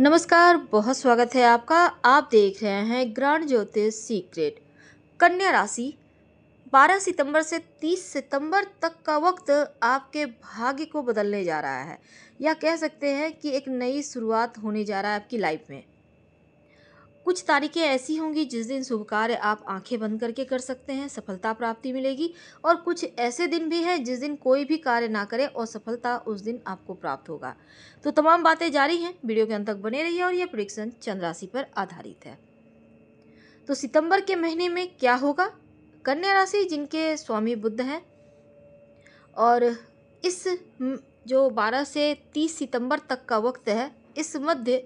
नमस्कार बहुत स्वागत है आपका आप देख रहे हैं ग्रांड ज्योतिष सीक्रेट कन्या राशि 12 सितंबर से 30 सितंबर तक का वक्त आपके भाग्य को बदलने जा रहा है या कह सकते हैं कि एक नई शुरुआत होने जा रहा है आपकी लाइफ में कुछ तारीखें ऐसी होंगी जिस दिन शुभ कार्य आप आंखें बंद करके कर सकते हैं सफलता प्राप्ति मिलेगी और कुछ ऐसे दिन भी हैं जिस दिन कोई भी कार्य ना करें और सफलता उस दिन आपको प्राप्त होगा तो तमाम बातें जारी हैं वीडियो के अंत तक बने रहिए और यह प्रोडिक्शन चंद्राशि पर आधारित है तो सितंबर के महीने में क्या होगा कन्या राशि जिनके स्वामी बुद्ध हैं और इस जो बारह से तीस सितंबर तक का वक्त है इस मध्य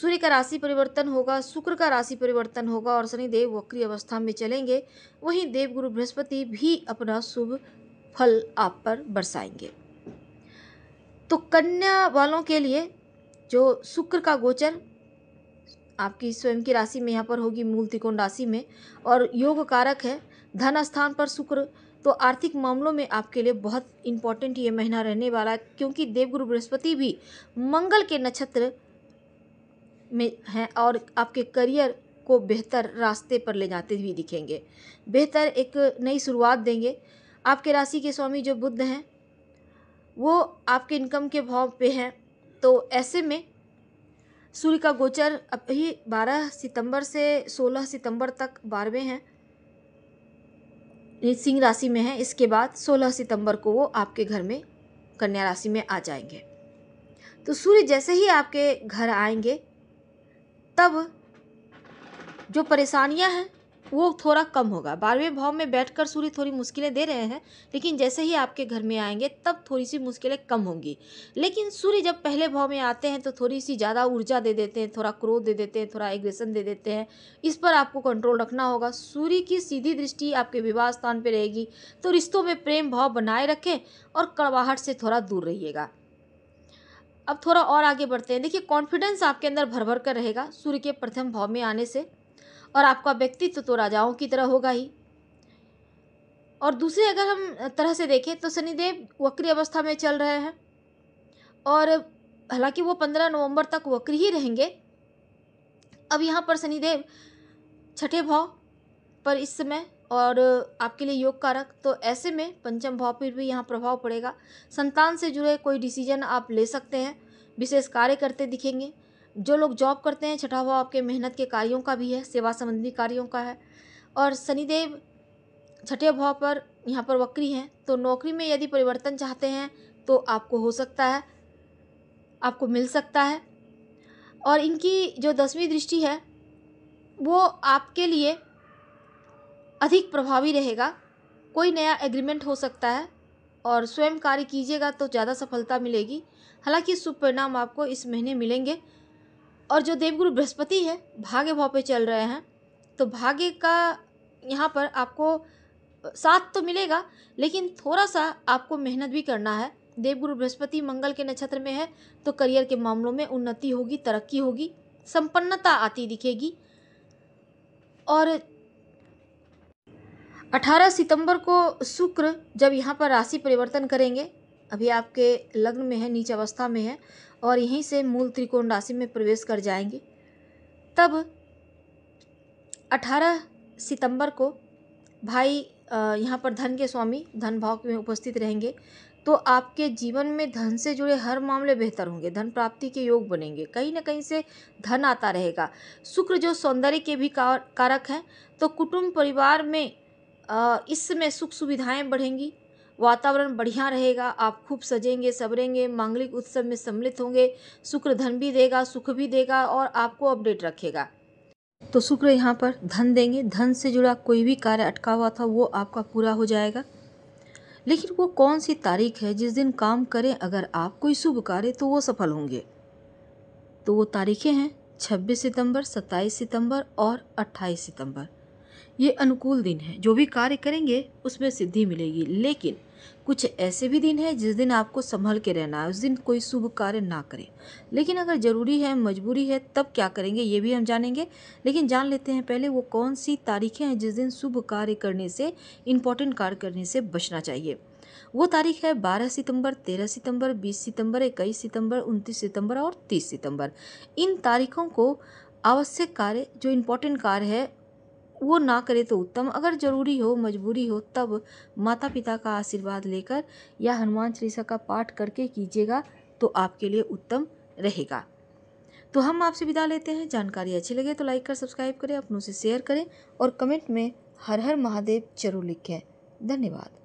सूर्य का राशि परिवर्तन होगा शुक्र का राशि परिवर्तन होगा और शनिदेव वक्री अवस्था में चलेंगे वहीं देवगुरु बृहस्पति भी अपना शुभ फल आप पर बरसाएंगे तो कन्या वालों के लिए जो शुक्र का गोचर आपकी स्वयं की राशि में यहाँ पर होगी मूल त्रिकोण राशि में और योग कारक है धन स्थान पर शुक्र तो आर्थिक मामलों में आपके लिए बहुत इम्पॉर्टेंट ये महीना रहने वाला है क्योंकि देवगुरु बृहस्पति भी मंगल के नक्षत्र में हैं और आपके करियर को बेहतर रास्ते पर ले जाते हुए दिखेंगे बेहतर एक नई शुरुआत देंगे आपके राशि के स्वामी जो बुद्ध हैं वो आपके इनकम के भाव पे हैं तो ऐसे में सूर्य का गोचर अभी 12 सितंबर से 16 सितंबर तक बारहवें हैं सिंह राशि में है इसके बाद 16 सितंबर को वो आपके घर में कन्या राशि में आ जाएंगे तो सूर्य जैसे ही आपके घर आएंगे तब जो परेशानियाँ हैं वो थोड़ा कम होगा बारहवें भाव में बैठकर सूर्य थोड़ी मुश्किलें दे रहे हैं लेकिन जैसे ही आपके घर में आएंगे तब थोड़ी सी मुश्किलें कम होंगी लेकिन सूर्य जब पहले भाव में आते हैं तो थोड़ी सी ज़्यादा ऊर्जा दे देते हैं थोड़ा क्रोध दे देते हैं थोड़ा एग्रेसन दे देते हैं इस पर आपको कंट्रोल रखना होगा सूर्य की सीधी दृष्टि आपके विवाह स्थान पर रहेगी तो रिश्तों में प्रेम भाव बनाए रखें और कड़वाहट से थोड़ा दूर रहिएगा अब थोड़ा और आगे बढ़ते हैं देखिए कॉन्फिडेंस आपके अंदर भर भर कर रहेगा सूर्य के प्रथम भाव में आने से और आपका व्यक्तित्व तो राजाओं की तरह होगा ही और दूसरे अगर हम तरह से देखें तो शनिदेव वक्री अवस्था में चल रहे हैं और हालांकि वो पंद्रह नवंबर तक वक्री ही रहेंगे अब यहाँ पर शनिदेव छठे भाव पर इस समय और आपके लिए योग कारक तो ऐसे में पंचम भाव पर भी यहाँ प्रभाव पड़ेगा संतान से जुड़े कोई डिसीजन आप ले सकते हैं विशेष कार्य करते दिखेंगे जो लोग जॉब करते हैं छठा भाव आपके मेहनत के कार्यों का भी है सेवा संबंधी कार्यों का है और शनिदेव छठे भाव पर यहाँ पर वक्री हैं तो नौकरी में यदि परिवर्तन चाहते हैं तो आपको हो सकता है आपको मिल सकता है और इनकी जो दसवीं दृष्टि है वो आपके लिए अधिक प्रभावी रहेगा कोई नया एग्रीमेंट हो सकता है और स्वयं कार्य कीजिएगा तो ज़्यादा सफलता मिलेगी हालांकि शुभ परिणाम आपको इस महीने मिलेंगे और जो देवगुरु बृहस्पति है भाग्य भाव पे चल रहे हैं तो भाग्य का यहाँ पर आपको साथ तो मिलेगा लेकिन थोड़ा सा आपको मेहनत भी करना है देवगुरु बृहस्पति मंगल के नक्षत्र में है तो करियर के मामलों में उन्नति होगी तरक्की होगी संपन्नता आती दिखेगी और अठारह सितंबर को शुक्र जब यहाँ पर राशि परिवर्तन करेंगे अभी आपके लग्न में है नीच अवस्था में है और यहीं से मूल त्रिकोण राशि में प्रवेश कर जाएंगे तब 18 सितंबर को भाई यहाँ पर धन के स्वामी धन भाव में उपस्थित रहेंगे तो आपके जीवन में धन से जुड़े हर मामले बेहतर होंगे धन प्राप्ति के योग बनेंगे कहीं ना कहीं से धन आता रहेगा शुक्र जो सौंदर्य के भी कारक हैं तो कुटुंब परिवार में इसमें सुख सुविधाएँ बढ़ेंगी वातावरण बढ़िया रहेगा आप खूब सजेंगे सबरेंगे मांगलिक उत्सव में सम्मिलित होंगे शुक्र धन भी देगा सुख भी देगा और आपको अपडेट रखेगा तो शुक्र यहाँ पर धन देंगे धन से जुड़ा कोई भी कार्य अटका हुआ था वो आपका पूरा हो जाएगा लेकिन वो कौन सी तारीख है जिस दिन काम करें अगर आप कोई शुभ कार्य तो वो सफल होंगे तो वो तारीखें हैं 26 सितंबर 27 सितंबर और 28 सितंबर ये अनुकूल दिन है जो भी कार्य करेंगे उसमें सिद्धि मिलेगी लेकिन कुछ ऐसे भी दिन हैं जिस दिन आपको संभल के रहना है उस दिन कोई शुभ कार्य ना करें लेकिन अगर ज़रूरी है मजबूरी है तब क्या करेंगे ये भी हम जानेंगे लेकिन जान लेते हैं पहले वो कौन सी तारीखें हैं जिस दिन शुभ कार्य करने से इम्पोर्टेंट कार्य करने से बचना चाहिए वो तारीख है 12 सितंबर 13 सितंबर 20 सितंबर 21 सितंबर 29 सितंबर और 30 सितंबर इन तारीखों को आवश्यक कार्य जो इम्पोर्टेंट कार्य है वो ना करे तो उत्तम अगर ज़रूरी हो मजबूरी हो तब माता पिता का आशीर्वाद लेकर या हनुमान चालीसा का पाठ करके कीजिएगा तो आपके लिए उत्तम रहेगा तो हम आपसे विदा लेते हैं जानकारी अच्छी लगे तो लाइक कर सब्सक्राइब करें अपनों से शेयर करें और कमेंट में हर हर महादेव जरूर लिखें धन्यवाद